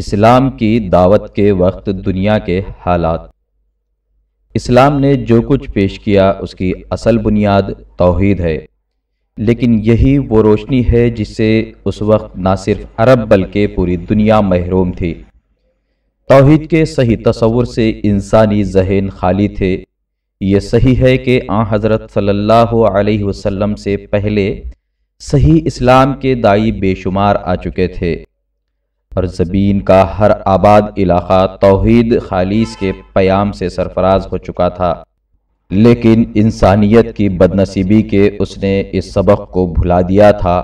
اسلام کی دعوت کے وقت دنیا کے حالات اسلام نے جو کچھ پیش کیا اس کی اصل بنیاد توحید ہے لیکن یہی وہ روشنی ہے جس سے اس وقت نہ صرف عرب بلکہ پوری دنیا محروم تھی توحید کے صحیح تصور سے انسانی ذہن خالی تھے یہ صحیح ہے کہ آن حضرت صلی اللہ علیہ وسلم سے پہلے صحیح اسلام کے دائی بے شمار آ چکے تھے اور زبین کا ہر آباد علاقہ توحید خالیس کے پیام سے سرفراز ہو چکا تھا لیکن انسانیت کی بدنصیبی کے اس نے اس سبق کو بھلا دیا تھا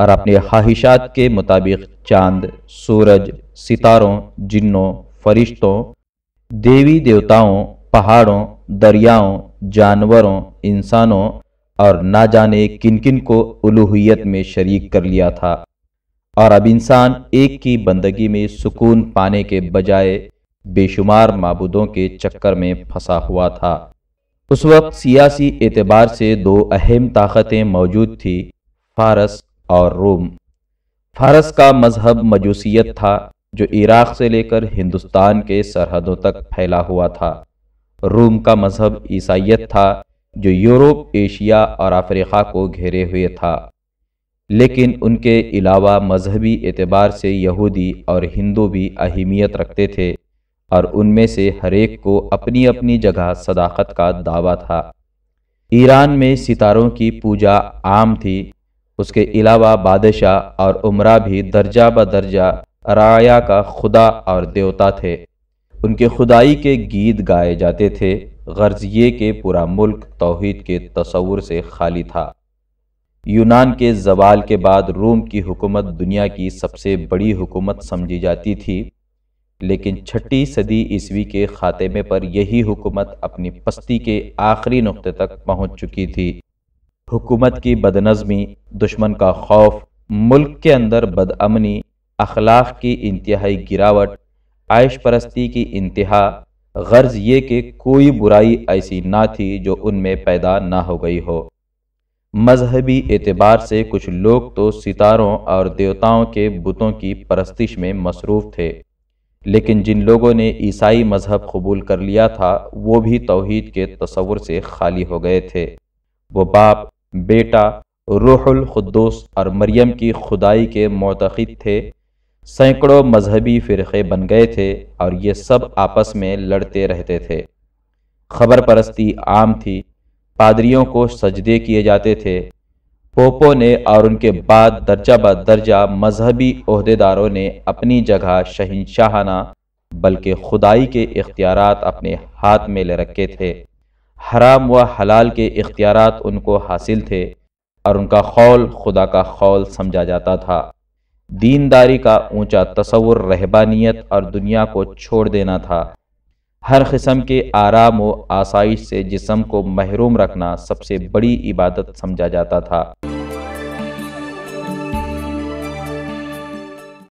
اور اپنے خواہشات کے مطابق چاند سورج ستاروں جنوں فرشتوں دیوی دیوتاؤں پہاڑوں دریاؤں جانوروں انسانوں اور نہ جانے کن کن کو الوحیت میں شریک کر لیا تھا اور اب انسان ایک کی بندگی میں سکون پانے کے بجائے بے شمار معبودوں کے چکر میں پھنسا ہوا تھا اس وقت سیاسی اعتبار سے دو اہم طاقتیں موجود تھیں فارس اور روم فارس کا مذہب مجوسیت تھا جو عراق سے لے کر ہندوستان کے سرحدوں تک پھیلا ہوا تھا روم کا مذہب عیسائیت تھا جو یوروپ ایشیا اور افریقہ کو گھیرے ہوئے تھا لیکن ان کے علاوہ مذہبی اعتبار سے یہودی اور ہندو بھی اہمیت رکھتے تھے اور ان میں سے ہر ایک کو اپنی اپنی جگہ صداقت کا دعویٰ تھا ایران میں ستاروں کی پوجا عام تھی اس کے علاوہ بادشاہ اور عمرہ بھی درجہ بدرجہ درجہ رایا کا خدا اور دیوتا تھے ان کے خدائی کے گیت گائے جاتے تھے غرض یہ کہ پورا ملک توحید کے تصور سے خالی تھا یونان کے زوال کے بعد روم کی حکومت دنیا کی سب سے بڑی حکومت سمجھی جاتی تھی لیکن چھٹی صدی عیسوی کے خاتمے پر یہی حکومت اپنی پستی کے آخری نقطے تک پہنچ چکی تھی حکومت کی بدنظمی دشمن کا خوف ملک کے اندر بد امنی اخلاق کی انتہائی گراوٹ عائش پرستی کی انتہا غرض یہ کہ کوئی برائی ایسی نہ تھی جو ان میں پیدا نہ ہو گئی ہو مذہبی اعتبار سے کچھ لوگ تو ستاروں اور دیوتاؤں کے بتوں کی پرستش میں مصروف تھے لیکن جن لوگوں نے عیسائی مذہب قبول کر لیا تھا وہ بھی توحید کے تصور سے خالی ہو گئے تھے وہ باپ بیٹا روح الخدوس اور مریم کی خدائی کے معتقد تھے سینکڑوں مذہبی فرقے بن گئے تھے اور یہ سب آپس میں لڑتے رہتے تھے خبر پرستی عام تھی پادریوں کو سجدے کیے جاتے تھے پوپو نے اور ان کے بعد درجہ بہ درجہ مذہبی عہدے داروں نے اپنی جگہ شہنشاہانہ بلکہ خدائی کے اختیارات اپنے ہاتھ میں لے رکھے تھے حرام و حلال کے اختیارات ان کو حاصل تھے اور ان کا خول خدا کا خول سمجھا جاتا تھا دینداری کا اونچا تصور رہبانیت اور دنیا کو چھوڑ دینا تھا ہر قسم کے آرام و آسائش سے جسم کو محروم رکھنا سب سے بڑی عبادت سمجھا جاتا تھا